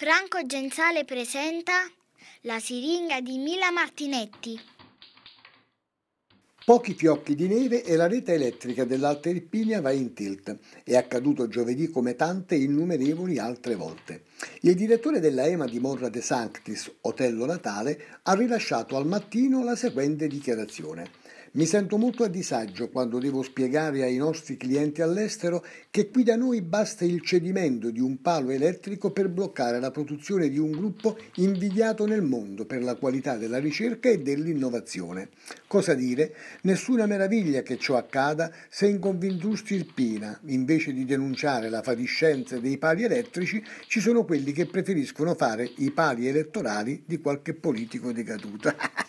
Franco Genzale presenta La siringa di Mila Martinetti. Pochi fiocchi di neve e la rete elettrica dell'Alta Irpinia va in tilt. È accaduto giovedì come tante innumerevoli altre volte. Il direttore della EMA di Morra de Sanctis, Otello Natale, ha rilasciato al mattino la seguente dichiarazione. Mi sento molto a disagio quando devo spiegare ai nostri clienti all'estero che qui da noi basta il cedimento di un palo elettrico per bloccare la produzione di un gruppo invidiato nel mondo per la qualità della ricerca e dell'innovazione. Cosa dire? Nessuna meraviglia che ciò accada se in Convindustria Irpina, invece di denunciare la fatiscenza dei pali elettrici, ci sono quelli che preferiscono fare i pali elettorali di qualche politico decaduta.